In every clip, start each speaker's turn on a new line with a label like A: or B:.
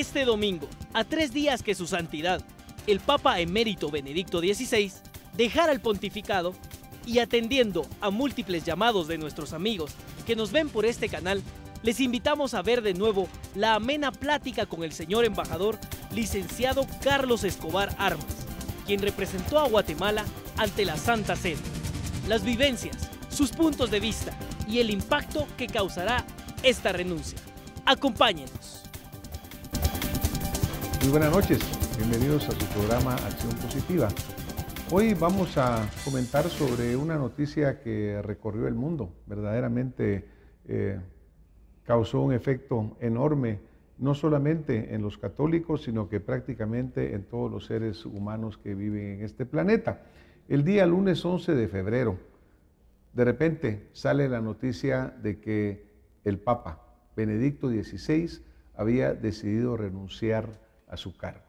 A: Este domingo, a tres días que su santidad, el Papa emérito Benedicto XVI, dejara el pontificado y atendiendo a múltiples llamados de nuestros amigos que nos ven por este canal, les invitamos a ver de nuevo la amena plática con el señor embajador, licenciado Carlos Escobar Armas, quien representó a Guatemala ante la Santa Sede. Las vivencias, sus puntos de vista y el impacto que causará esta renuncia. Acompáñenos. Muy buenas noches, bienvenidos a su programa Acción Positiva. Hoy vamos a comentar sobre una noticia que recorrió el mundo, verdaderamente eh, causó un efecto enorme, no solamente en los católicos, sino que prácticamente en todos los seres humanos que viven en este planeta. El día lunes 11 de febrero, de repente sale la noticia de que el Papa Benedicto XVI había decidido renunciar a a su cargo.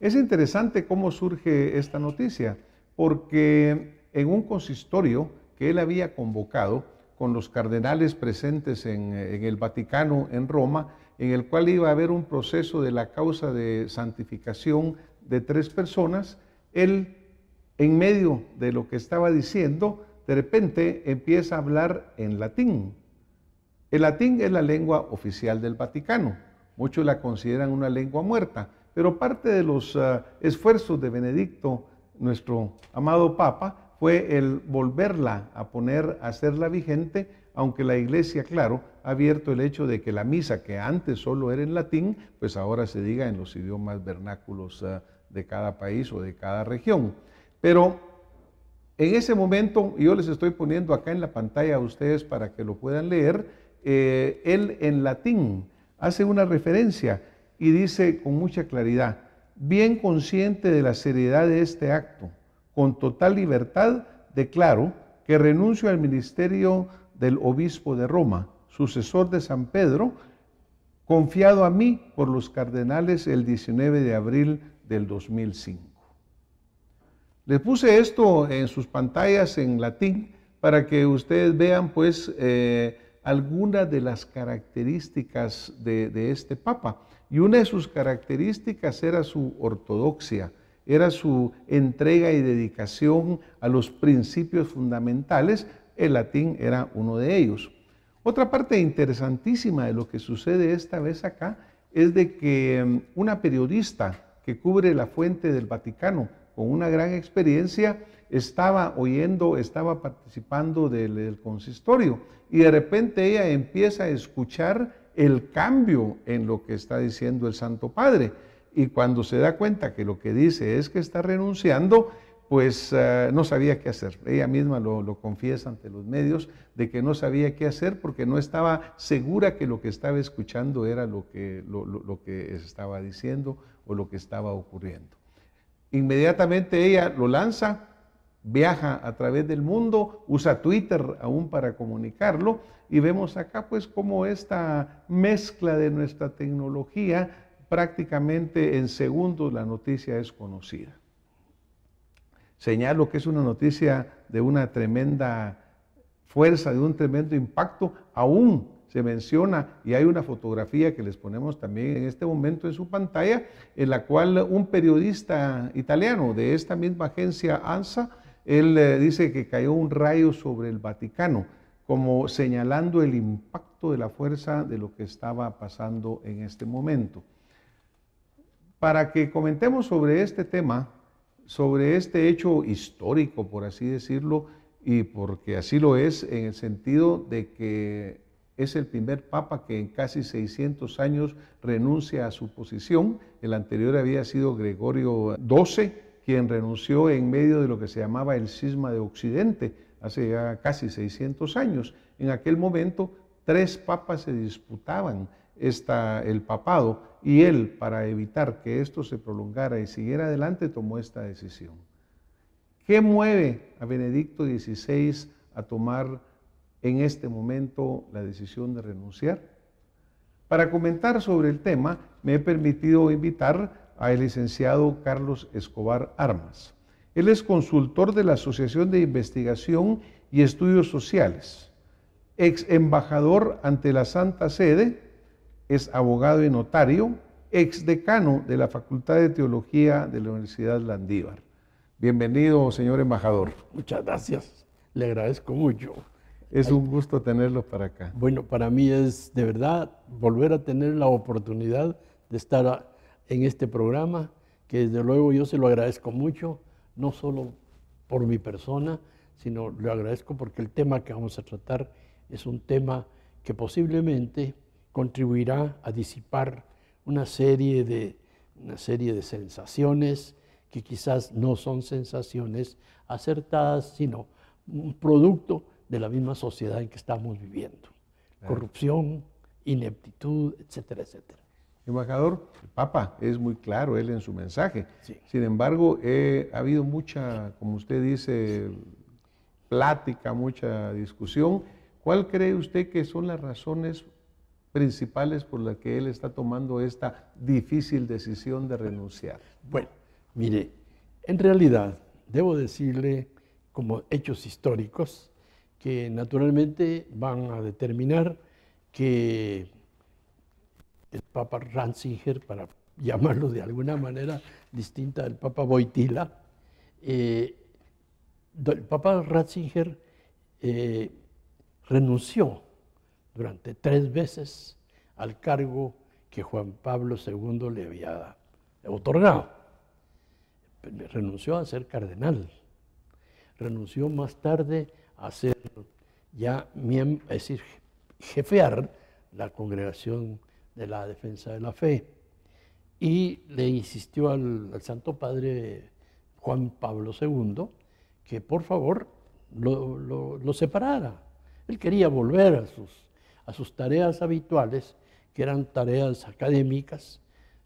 A: Es interesante cómo surge esta noticia, porque en un consistorio que él había convocado con los cardenales presentes en, en el Vaticano, en Roma, en el cual iba a haber un proceso de la causa de santificación de tres personas, él, en medio de lo que estaba diciendo, de repente empieza a hablar en latín. El latín es la lengua oficial del Vaticano. Muchos la consideran una lengua muerta, pero parte de los ah, esfuerzos de Benedicto, nuestro amado Papa, fue el volverla a poner, a hacerla vigente, aunque la Iglesia, claro, ha abierto el hecho de que la misa, que antes solo era en latín, pues ahora se diga en los idiomas vernáculos ah, de cada país o de cada región. Pero en ese momento, yo les estoy poniendo acá en la pantalla a ustedes para que lo puedan leer, eh, él en latín hace una referencia y dice con mucha claridad, bien consciente de la seriedad de este acto, con total libertad declaro que renuncio al ministerio del obispo de Roma, sucesor de San Pedro, confiado a mí por los cardenales el 19 de abril del 2005. Les puse esto en sus pantallas en latín para que ustedes vean pues eh, algunas de las características de, de, este Papa. Y una de sus características era su ortodoxia, era su entrega y dedicación a los principios fundamentales. El latín era uno de ellos. Otra parte interesantísima de lo que sucede esta vez acá es de que em, una periodista que cubre la fuente del Vaticano con una gran experiencia, estaba oyendo, estaba participando del, consistorio y de repente ella empieza a escuchar el cambio en lo que está diciendo el Santo Padre. Y cuando se da cuenta que lo que dice es que está renunciando, pues eh, no sabía qué hacer. Ella misma lo, confiesa ante los medios de que no sabía qué hacer porque no estaba segura que lo que estaba escuchando era lo que, lo que estaba diciendo o lo que estaba ocurriendo. Inmediatamente ella lo lanza viaja a través del mundo, usa Twitter aún para comunicarlo y vemos acá pues cómo esta mezcla de nuestra tecnología prácticamente en segundos la noticia es conocida. Señalo que es una noticia de una tremenda fuerza, de un tremendo impacto, aún se menciona y hay una fotografía que les ponemos también en este momento en su pantalla, en la cual un periodista italiano de esta misma agencia ANSA él eh, dice que cayó un rayo sobre el Vaticano, como señalando el impacto de la fuerza de lo que estaba pasando en este momento. Para que comentemos sobre este tema, sobre este hecho histórico, por así decirlo, y porque así lo es en el sentido de que es el primer papa que en casi 600 años renuncia a su posición. El anterior había sido Gregorio XII, quien renunció en medio de lo que se llamaba el cisma de Occidente, hace ya casi 600 años. En aquel momento, tres papas se disputaban el papado y él, para evitar que esto se prolongara y siguiera adelante, tomó esta decisión. ¿Qué mueve a Benedicto XVI a tomar en este momento la decisión de renunciar? Para comentar sobre el tema, me he permitido invitar el licenciado Carlos Escobar Armas. Él es consultor de la Asociación de Investigación y Estudios Sociales, ex embajador ante la Santa Sede, es abogado y notario, ex decano de la Facultad de Teología de la Universidad Landívar. Bienvenido, señor embajador. Muchas gracias, le agradezco mucho.
B: Es un gusto tenerlo para acá. Bueno, para mí es de verdad volver a tener la oportunidad de estar en este programa, que desde luego yo se lo agradezco mucho, no solo por mi persona, sino lo agradezco porque el tema que vamos a tratar es un tema que posiblemente contribuirá a disipar una serie de, una serie de sensaciones que quizás no son sensaciones acertadas, sino un producto de la misma
A: sociedad en que estamos
B: viviendo. Corrupción,
A: ineptitud, etcétera, etcétera embajador, el Papa es muy claro él en su mensaje. Sin embargo, ha habido mucha, como usted dice, plática, mucha discusión. ¿Cuál cree usted que son las razones principales por las que él está tomando esta difícil decisión de renunciar? Bueno, mire,
B: en realidad debo decirle como hechos históricos que naturalmente van a determinar que Papa Ratzinger, para llamarlo de alguna manera distinta del Papa Boitila. el Papa Ratzinger renunció durante tres veces al cargo que Juan Pablo II le había otorgado. Renunció a ser cardenal. Renunció más tarde a ser ya miembro, es decir, jefear la congregación de la defensa de la fe. Y le insistió al, Santo Padre Juan Pablo II que por favor lo, separara. Él quería volver a sus, a sus tareas habituales, que eran tareas académicas,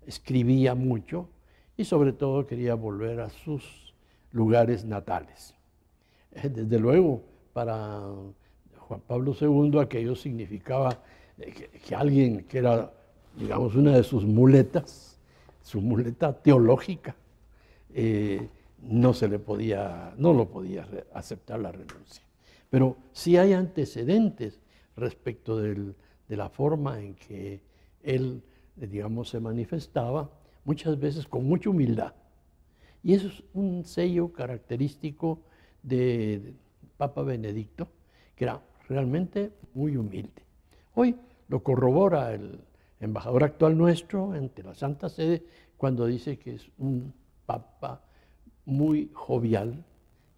B: escribía mucho y sobre todo quería volver a sus lugares natales. Eh, desde luego, para Juan Pablo II aquello significaba eh, que alguien que era digamos, una de sus muletas, su muleta teológica, eh, no se le podía, no lo podía aceptar la renuncia. Pero sí hay antecedentes respecto de la forma en que él, digamos, se manifestaba, muchas veces con mucha humildad. Y eso es un sello característico de Papa Benedicto, que era realmente muy humilde. Hoy lo corrobora el, embajador actual nuestro ante la Santa Sede, cuando dice que es un papa muy jovial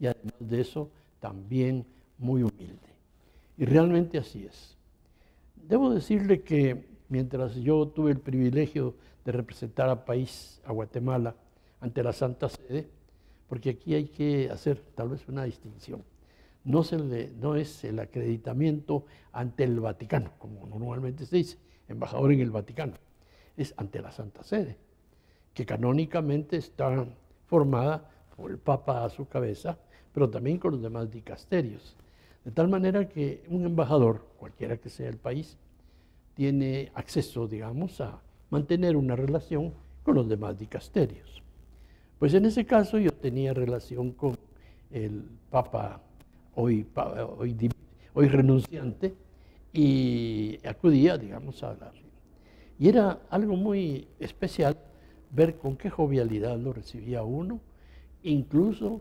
B: y además de eso también muy humilde. Y realmente así es. Debo decirle que mientras yo tuve el privilegio de representar a país, a Guatemala, ante la Santa Sede, porque aquí hay que hacer tal vez una distinción. No, no es el acreditamiento ante el Vaticano, como normalmente se dice, embajador en el Vaticano, es ante la Santa Sede, que canónicamente está formada por el Papa a su cabeza, pero también con los demás dicasterios. De tal manera que un embajador, cualquiera que sea el país, tiene acceso, digamos, a mantener una relación con los demás dicasterios. Pues en ese caso yo tenía relación con el Papa hoy, hoy, hoy renunciante, y acudía, digamos, a hablar. Y era algo muy especial ver con qué jovialidad lo recibía uno, incluso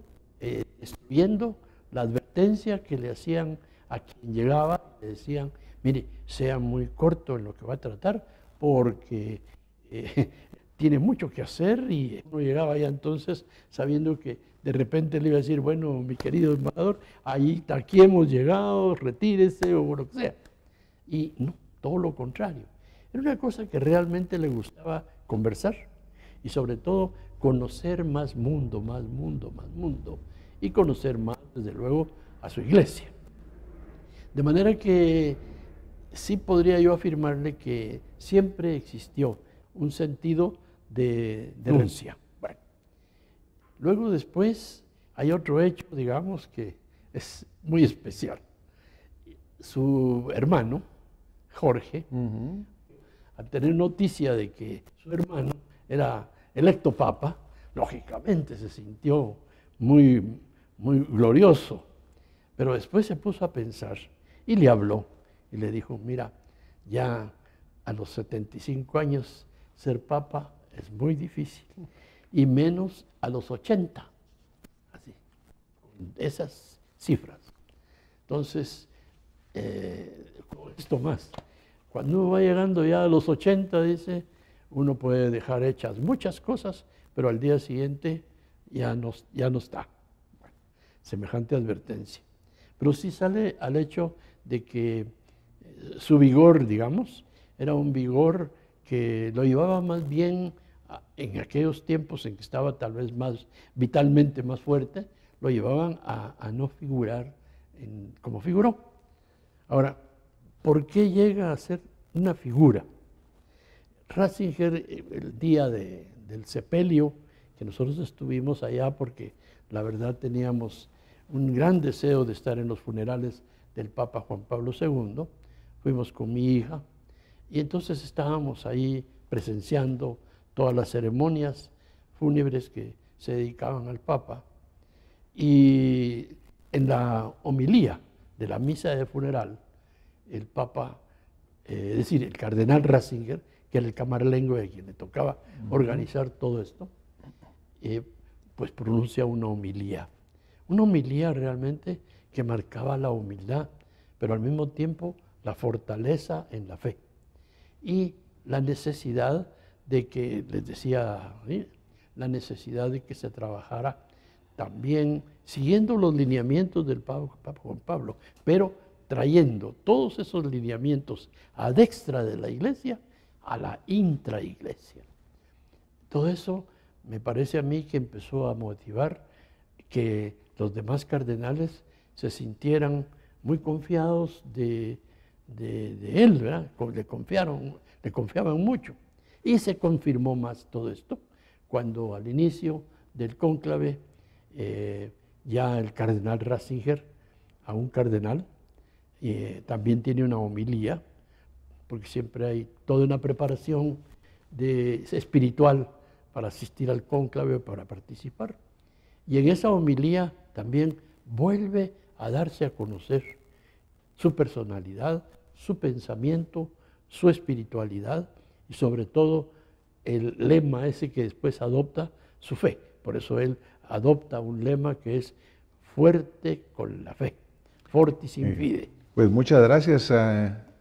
B: viendo eh, la advertencia que le hacían a quien llegaba, le decían, mire, sea muy corto en lo que va a tratar, porque eh, tiene mucho que hacer y uno llegaba ya entonces sabiendo que de repente le iba a decir, bueno, mi querido embajador, ahí aquí hemos llegado, retírese o lo que sea. Y no, todo lo contrario. Era una cosa que realmente le gustaba conversar y sobre todo conocer más mundo, más mundo, más mundo y conocer más, desde luego, a su iglesia. De manera que sí podría yo afirmarle que siempre existió un sentido de denuncia. Mm. Bueno, luego después hay otro hecho, digamos, que es muy especial. Su hermano, Jorge, al tener noticia de que su hermano era electo papa, lógicamente se sintió muy, muy glorioso. Pero después se puso a pensar y le habló y le dijo, mira, ya a los 75 años ser papa es muy difícil y menos a los 80. Así, esas cifras. Entonces, eh, esto más. Cuando uno va llegando ya a los 80, dice, uno puede dejar hechas muchas cosas, pero al día siguiente ya no, ya no está. semejante advertencia. Pero sí sale al hecho de que eh, su vigor, digamos, era un vigor que lo llevaba más bien en aquellos tiempos en que estaba tal vez más vitalmente más fuerte, lo llevaban a, no figurar en, como figuró. Ahora, ¿Por qué llega a ser una figura? Ratzinger, eh, el día del sepelio, que nosotros estuvimos allá porque la verdad teníamos un gran deseo de estar en los funerales del Papa Juan Pablo II, fuimos con mi hija y entonces estábamos ahí presenciando todas las ceremonias fúnebres que se dedicaban al Papa y en la homilía de la misa de funeral el Papa, eh, es decir, el Cardenal Ratzinger, que era el camaralengo de quien le tocaba organizar todo esto, eh, pues pronuncia una homilía. Una homilía realmente que marcaba la humildad, pero al mismo tiempo la fortaleza en la fe y la necesidad de que, les decía, la necesidad de que se trabajara también siguiendo los lineamientos del Papa Juan Pablo, pero trayendo todos esos lineamientos a extra de la iglesia a la intra Iglesia. Todo eso me parece a mí que empezó a motivar que los demás cardenales se sintieran muy confiados de, él, ¿verdad? Le, confiaron, le confiaban mucho. Y se confirmó más todo esto cuando al inicio del cónclave eh, ya el cardenal Ratzinger, a un cardenal, eh, también tiene una homilía, porque siempre hay toda una preparación espiritual para asistir al cónclave, para participar. Y en esa homilía también vuelve a darse a conocer su personalidad, su pensamiento, su espiritualidad y sobre todo el lema ese que después adopta, su fe. Por eso él adopta un lema que es fuerte con la fe, fortis sin
A: pues muchas gracias,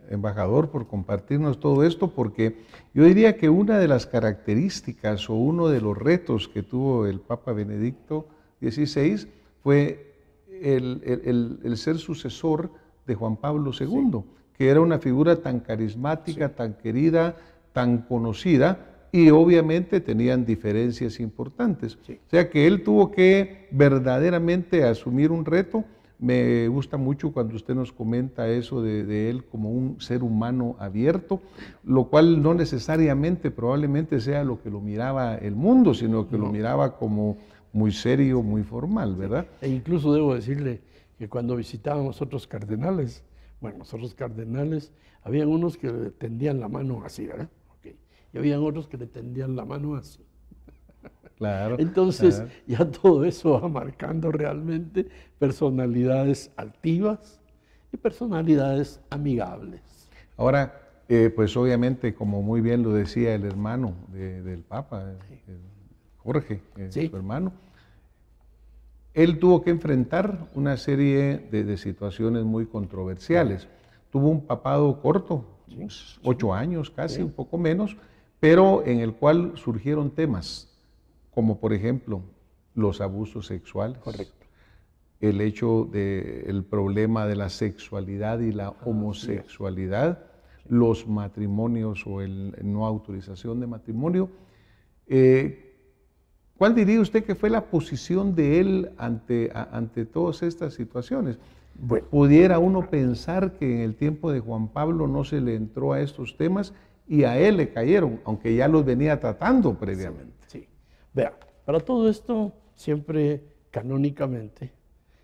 A: embajador, por compartirnos todo esto, porque yo diría que una de las características o uno de los retos que tuvo el Papa Benedicto XVI fue el, ser sucesor de Juan Pablo II, que era una figura tan carismática, tan querida, tan conocida, y obviamente tenían diferencias importantes. O sea que él tuvo que verdaderamente asumir un reto me gusta mucho cuando usted nos comenta eso de, él como un ser humano abierto, lo cual no necesariamente probablemente sea lo que lo miraba el mundo, sino que lo miraba como muy serio, muy formal, ¿verdad? E incluso debo decirle que cuando visitábamos otros cardenales,
B: bueno, nosotros cardenales, habían unos que le tendían la mano así, ¿verdad? Y habían otros que le tendían la mano así.
A: Entonces,
B: ya todo eso va marcando realmente personalidades altivas y personalidades amigables.
A: Ahora, eh, pues obviamente, como muy bien lo decía el hermano del Papa, Jorge, eh, su hermano, él tuvo que enfrentar una serie de, situaciones muy controversiales. Tuvo un papado corto, ocho años casi, un poco menos, pero en el cual surgieron temas como por ejemplo los abusos sexuales. Correcto. El hecho del problema de la sexualidad y la homosexualidad, los matrimonios o la no autorización de matrimonio. Eh, ¿Cuál diría usted que fue la posición de él ante, ante todas estas situaciones? Pudiera uno pensar que en el tiempo de Juan Pablo no se le entró a estos temas y a él le cayeron, aunque ya los venía tratando previamente. Vea, para todo esto siempre
B: canónicamente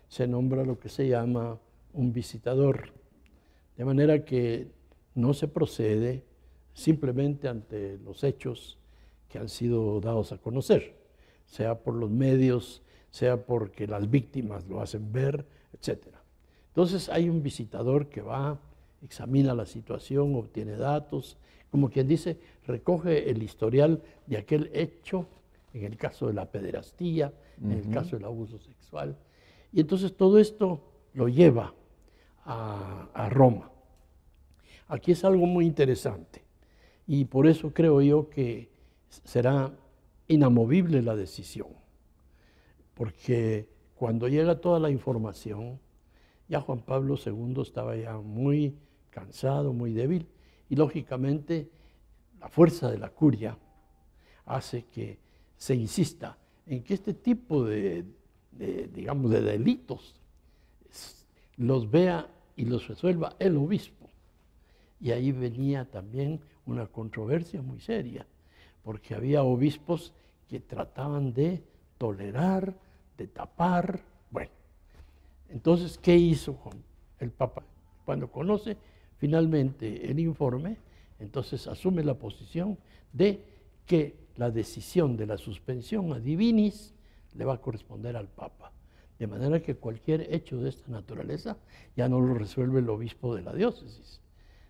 B: se nombra lo que se llama un visitador, de manera que no se procede simplemente ante los hechos que han sido dados a conocer, sea por los medios, sea porque las víctimas lo hacen ver, etc. Entonces hay un visitador que va, examina la situación, obtiene datos, como quien dice, recoge el historial de aquel hecho en el caso de la pederastía, en el caso del abuso sexual. Y entonces todo esto lo lleva a, a Roma. Aquí es algo muy interesante y por eso creo yo que será inamovible la decisión, porque cuando llega toda la información, ya Juan Pablo II estaba ya muy cansado, muy débil, y lógicamente la fuerza de la curia hace que se insista en que este tipo de, digamos, de delitos los vea y los resuelva el obispo. Y ahí venía también una controversia muy seria, porque había obispos que trataban de tolerar, de tapar. Bueno, entonces, ¿qué hizo el Papa? Cuando conoce finalmente el informe, entonces asume la posición de que la decisión de la suspensión a divinis le va a corresponder al Papa. De manera que cualquier hecho de esta naturaleza ya no lo resuelve el obispo de la diócesis,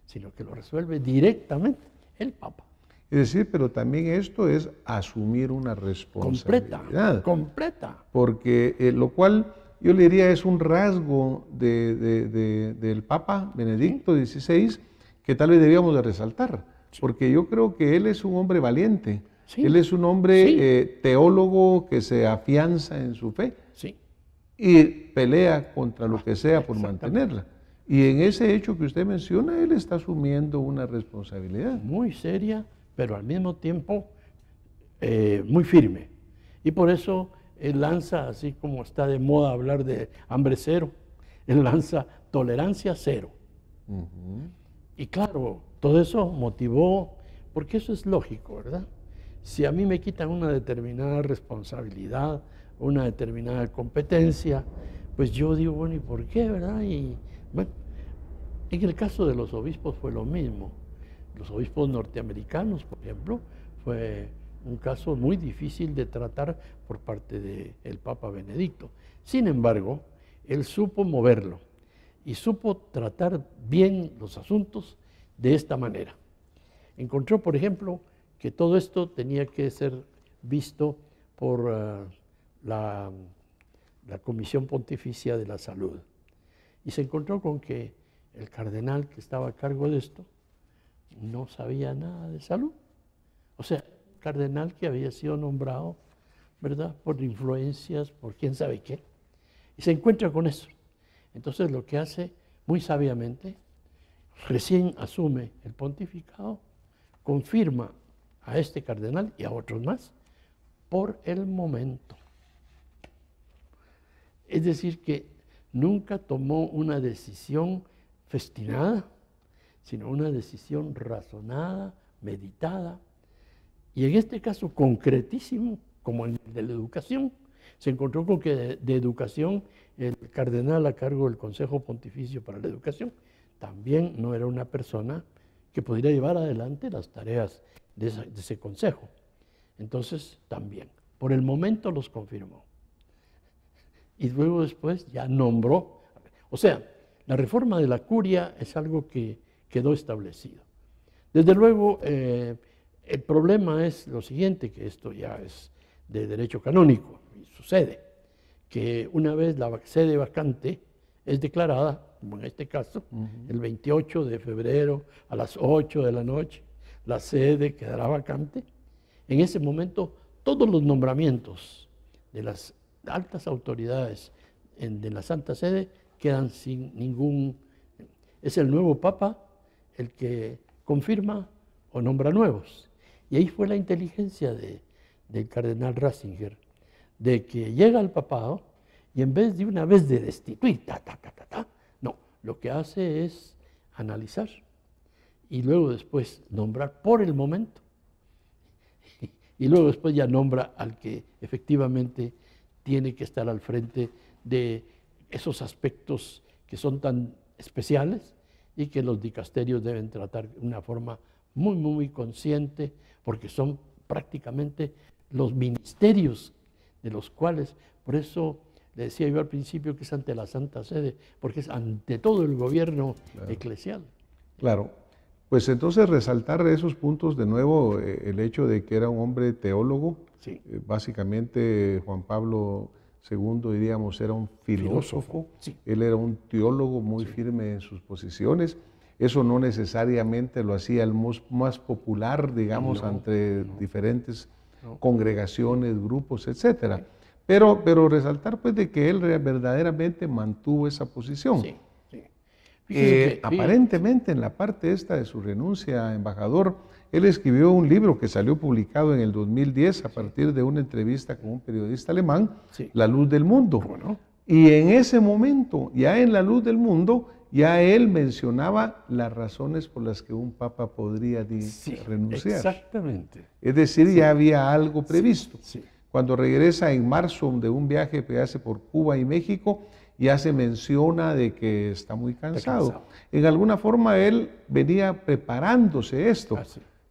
A: sino que lo resuelve directamente el Papa. Es decir, pero también esto es asumir una responsabilidad. Completa, completa. Porque eh, lo cual yo le diría es un rasgo del Papa Benedicto XVI que tal vez debíamos de resaltar, porque yo creo que él es un hombre valiente, él es un hombre eh, teólogo que se afianza en su fe y pelea contra lo que sea por mantenerla. Y en ese hecho que usted menciona, él está asumiendo una responsabilidad. Muy seria, pero al mismo
B: tiempo eh, muy firme. Y por eso él lanza, así como está de moda hablar de hambre cero, él lanza tolerancia cero. Y claro, todo eso motivó, porque eso es lógico, ¿verdad? si a mí me quitan una determinada responsabilidad, una determinada competencia, pues yo digo, bueno, ¿y por qué, verdad? Y bueno, en el caso de los obispos fue lo mismo. Los obispos norteamericanos, por ejemplo, fue un caso muy difícil de tratar por parte del Papa Benedicto. Sin embargo, él supo moverlo y supo tratar bien los asuntos de esta manera. Encontró, por ejemplo, que todo esto tenía que ser visto por eh, la, la Comisión Pontificia de la Salud. Y se encontró con que el cardenal que estaba a cargo de esto no sabía nada de salud. O sea, cardenal que había sido nombrado, ¿verdad? Por influencias, por quién sabe qué. Y se encuentra con eso. Entonces lo que hace, muy sabiamente, recién asume el pontificado, confirma a este cardenal y a otros más por el momento. Es decir, que nunca tomó una decisión festinada, sino una decisión razonada, meditada, y en este caso concretísimo, como el de la educación, se encontró con que de, educación el cardenal a cargo del Consejo Pontificio para la Educación también no era una persona que pudiera llevar adelante las tareas de ese, consejo. Entonces, también, por el momento los confirmó. Y luego después ya nombró. O sea, la reforma de la curia es algo que quedó establecido. Desde luego, eh, el problema es lo siguiente, que esto ya es de derecho canónico, y sucede, que una vez la sede vacante es declarada, como en este caso, el 28 de febrero a las 8 de la noche, la sede quedará vacante. En ese momento, todos los nombramientos de las altas autoridades en, de la Santa Sede quedan sin ningún... Es el nuevo Papa el que confirma o nombra nuevos. Y ahí fue la inteligencia de, del cardenal Ratzinger, de que llega el papado y en vez de una vez de destituir, no, lo que hace es analizar y luego después nombrar por el momento. Y luego después ya nombra al que efectivamente tiene que estar al frente de esos aspectos que son tan especiales y que los dicasterios deben tratar de una forma muy, muy consciente, porque son prácticamente los ministerios de los cuales, por eso le decía yo al principio que es ante la Santa Sede, porque es ante todo el gobierno eclesial.
A: Claro, pues entonces resaltar esos puntos de nuevo, eh, el hecho de que era un hombre teólogo, eh, básicamente Juan Pablo II, diríamos, era un filósofo, él era un teólogo muy firme en sus posiciones, eso no necesariamente lo hacía el más, popular, digamos, entre diferentes congregaciones, grupos, etc. Pero, pero resaltar pues de que él verdaderamente mantuvo esa posición. Eh, aparentemente en la parte esta de su renuncia a embajador, él escribió un libro que salió publicado en el 2010 a partir de una entrevista con un periodista alemán, La Luz del Mundo. Y en ese momento, ya en La Luz del Mundo, ya él mencionaba las razones por las que un papa podría renunciar.
B: Exactamente.
A: Es decir, ya había algo previsto. Cuando regresa en marzo de un viaje que hace por Cuba y México, ya se menciona de que está muy cansado. En alguna forma él venía preparándose esto. Ah,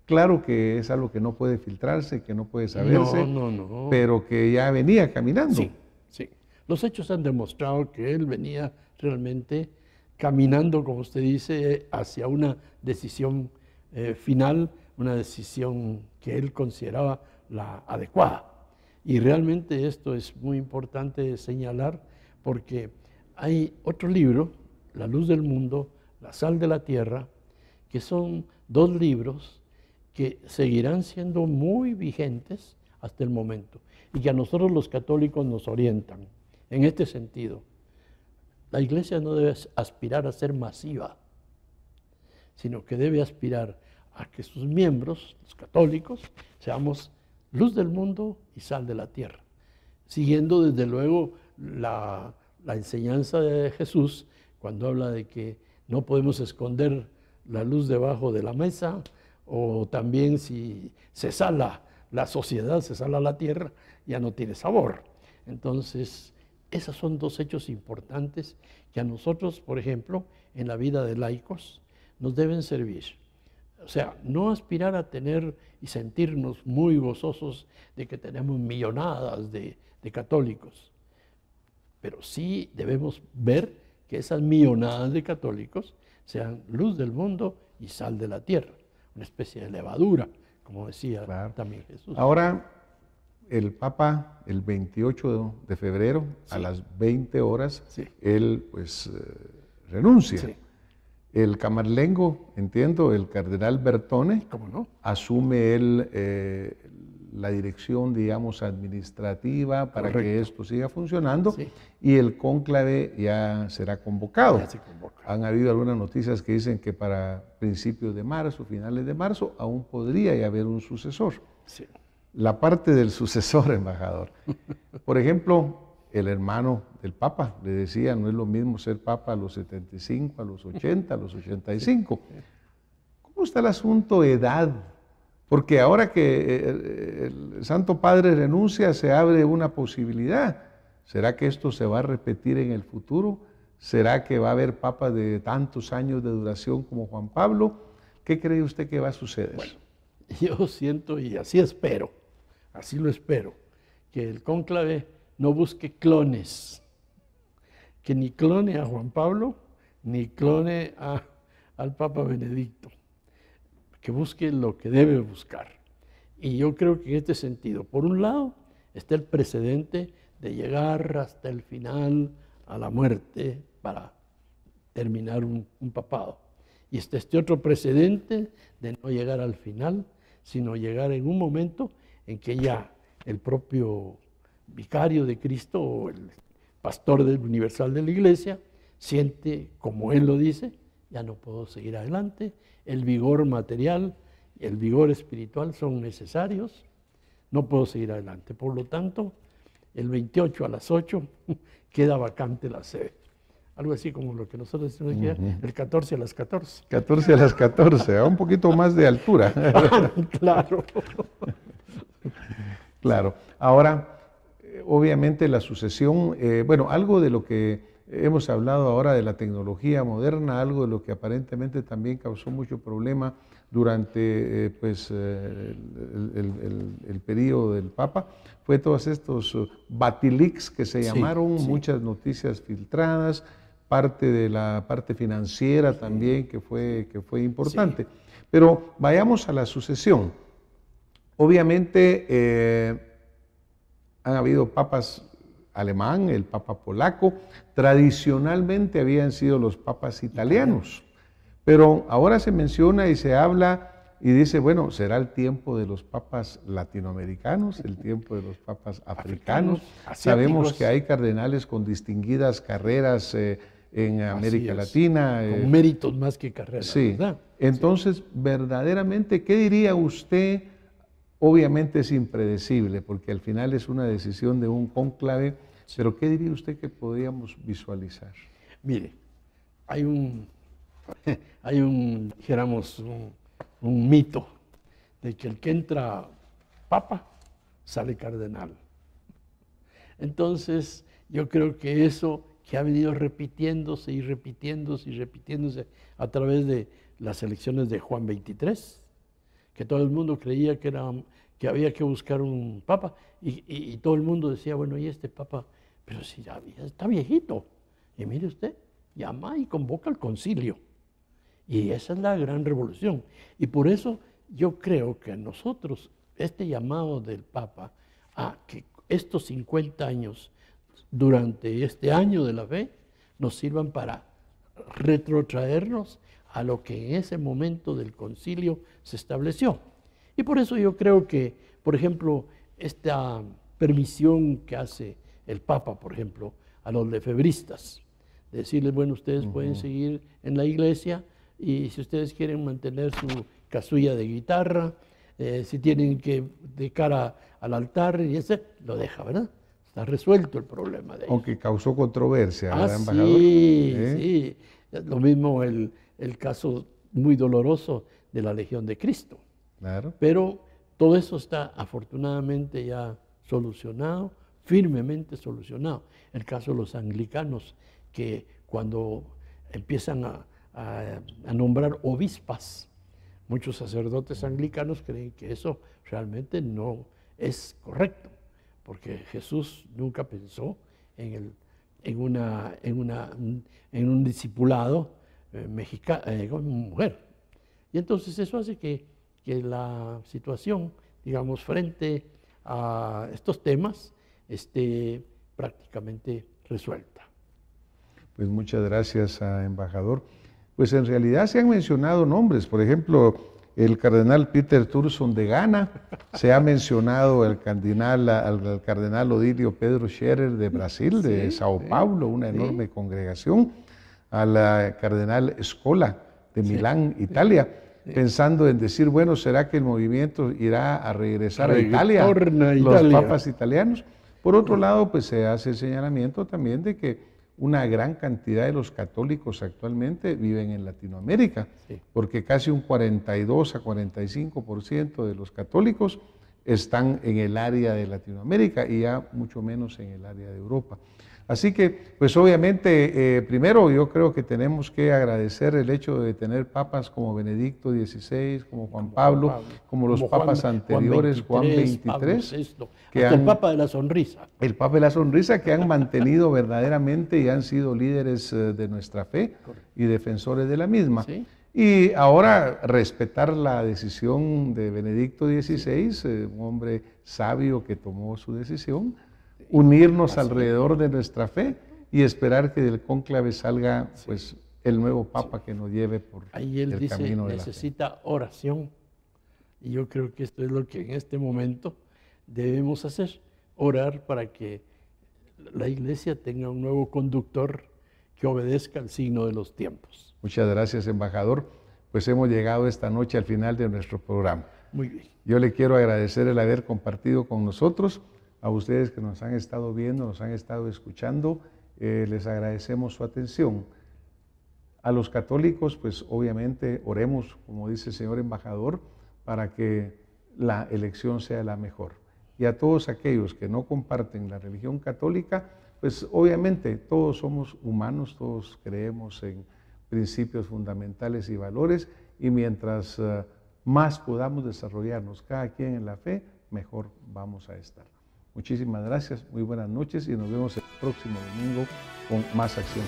A: claro que es algo que no puede filtrarse, que no puede saberse, no, pero que ya venía caminando. Sí,
B: sí. Los hechos han demostrado que él venía realmente caminando, como usted dice, hacia una decisión eh, final, una decisión que él consideraba la adecuada. Y realmente esto es muy importante señalar porque hay otro libro, La luz del mundo, La sal de la tierra, que son dos libros que seguirán siendo muy vigentes hasta el momento y que a nosotros los católicos nos orientan en este sentido. La iglesia no debe aspirar a ser masiva, sino que debe aspirar a que sus miembros, los católicos, seamos luz del mundo y sal de la tierra, siguiendo desde luego la la enseñanza de Jesús cuando habla de que no podemos esconder la luz debajo de la mesa, o también si se sala la sociedad, se sala la tierra, ya no tiene sabor. Entonces, esos son dos hechos importantes que a nosotros, por ejemplo, en la vida de laicos, nos deben servir. O sea, no aspirar a tener y sentirnos muy gozosos de que tenemos millonadas de, de católicos, pero sí debemos ver que esas millonadas de católicos sean luz del mundo y sal de la tierra, una especie de levadura, como decía también Jesús.
A: Ahora, el Papa, el 28 de febrero, a las 20 horas, él pues eh, renuncia. El camarlengo, entiendo, el cardenal Bertone, asume él eh, la dirección, digamos, administrativa para que esto siga funcionando y el cónclave ya será convocado. Han habido algunas noticias que dicen que para principios de marzo, finales de marzo, aún podría haber un sucesor. La parte del sucesor, embajador. Por ejemplo, el hermano del Papa le decía, no es lo mismo ser Papa a los 75, a los 80, a los 85. ¿Cómo está el asunto edad? Porque ahora que eh, el Santo Padre renuncia, se abre una posibilidad. ¿Será que esto se va a repetir en el futuro? ¿Será que va a haber papas de tantos años de duración como Juan Pablo? ¿Qué cree usted que va a suceder? Bueno, yo siento y
B: así espero, así lo espero, que el cónclave no busque clones, que ni clone a Juan Pablo, ni clone a, al Papa Benedicto que busque lo que debe buscar. Y yo creo que en este sentido, por un lado, está el precedente de llegar hasta el final a la muerte para terminar un, papado. Y está este otro precedente de no llegar al final, sino llegar en un momento en que ya el propio vicario de Cristo o el pastor universal de la iglesia siente, como él lo dice, ya no puedo seguir adelante, el vigor material el vigor espiritual son necesarios, no puedo seguir adelante. Por lo tanto, el 28 a las 8 queda vacante la sede. Algo así como lo que nosotros decimos el 14 a las
A: 14. 14 a las 14, a un poquito más de altura. claro. claro. Ahora, eh, obviamente la sucesión, eh, bueno, algo de lo que Hemos hablado ahora de la tecnología moderna, algo de lo que aparentemente también causó mucho problema durante eh, pues, eh, el, periodo del Papa, fue todos estos eh, batilics que se llamaron, muchas noticias filtradas, parte de la parte financiera también que fue, que fue importante. Pero vayamos a la sucesión. Obviamente han habido papas alemán, el papa polaco. Tradicionalmente habían sido los papas italianos, pero ahora se menciona y se habla y dice, bueno, será el tiempo de los papas latinoamericanos, el tiempo de los papas africanos. Sabemos que hay cardenales con distinguidas carreras eh, en América Latina. Con eh, méritos más que carreras. Entonces, verdaderamente, ¿qué diría usted? Obviamente es impredecible, porque al final es una decisión de un cónclave pero ¿qué diría usted que podríamos visualizar?
B: Mire, hay un, hay un, dijéramos, un, mito de que el que entra papa sale cardenal. Entonces, yo creo que eso que ha venido repitiéndose y repitiéndose y repitiéndose a través de las elecciones de Juan 23, que todo el mundo creía que, era, que había que buscar un papa y, y todo el mundo decía, bueno, ¿y este papa pero si ya, está viejito. Y mire usted, llama y convoca al concilio. Y esa es la gran revolución. Y por eso yo creo que nosotros, este llamado del Papa a que estos 50 años, durante este año de la fe, nos sirvan para retrotraernos a lo que en ese momento del concilio se estableció. Y por eso yo creo que, por ejemplo, esta permisión que hace el Papa, por ejemplo, a los lefebristas. Decirles, bueno, ustedes pueden seguir en la iglesia y si ustedes quieren mantener su casulla de guitarra, eh, si tienen que de cara al altar y ese, lo deja, ¿verdad? Está resuelto el problema
A: de ellos. Aunque causó controversia, la ah, embajador? Sí, ¿Eh?
B: sí. Lo mismo el, el caso muy doloroso de la Legión de Cristo. Claro. Pero todo eso está afortunadamente ya solucionado firmemente solucionado. El caso de los anglicanos, que cuando empiezan a, nombrar obispas, muchos sacerdotes anglicanos creen que eso realmente no es correcto, porque Jesús nunca pensó en, el, en, una, en, una, en un discipulado eh, mexicano, eh, mujer. Y entonces eso hace que, que la situación, digamos, frente a estos temas, esté prácticamente
A: resuelta. Pues muchas gracias, embajador. Pues en realidad se han mencionado nombres, por ejemplo, el cardenal Peter Turson de Ghana, se ha mencionado el cardenal, al, cardenal Odilio Pedro Scherer de Brasil, de Sao Paulo, una enorme congregación, al cardenal Escola de Milán, Italia pensando en decir, bueno, ¿será que el movimiento irá a regresar a Italia, Italia, los papas italianos? Por otro lado, pues se hace el señalamiento también de que una gran cantidad de los católicos actualmente viven en Latinoamérica, porque casi un 42 a 45% de los católicos están en el área de Latinoamérica y ya mucho menos en el área de Europa. Así que, pues obviamente, eh, primero yo creo que tenemos que agradecer el hecho de tener papas como Benedicto XVI, como Juan Pablo, como los papas anteriores, Juan XXIII, que el Papa de la Sonrisa. El Papa de la Sonrisa que han mantenido verdaderamente y han sido líderes eh, de nuestra fe y defensores de la misma. Y ahora respetar la decisión de Benedicto XVI, eh, un hombre sabio que tomó su decisión unirnos alrededor de nuestra fe y esperar que del cónclave salga pues el nuevo Papa que nos lleve por Ahí el camino
B: necesita oración y yo creo que esto es lo que en este momento debemos hacer, orar para que la iglesia tenga un nuevo conductor que obedezca al signo de los
A: tiempos. Muchas gracias, embajador. Pues hemos llegado esta noche al final de nuestro programa. Muy bien. Yo le quiero agradecer el haber compartido con nosotros. A ustedes que nos han estado viendo, nos han estado escuchando, eh, les agradecemos su atención. A los católicos, pues obviamente oremos, como dice el señor embajador, para que la elección sea la mejor. Y a todos aquellos que no comparten la religión católica, pues obviamente todos somos humanos, todos creemos en principios fundamentales y valores, y mientras eh, más podamos desarrollarnos cada quien en la fe, mejor vamos a estar. Muchísimas gracias, muy buenas noches y nos vemos el próximo domingo con más acción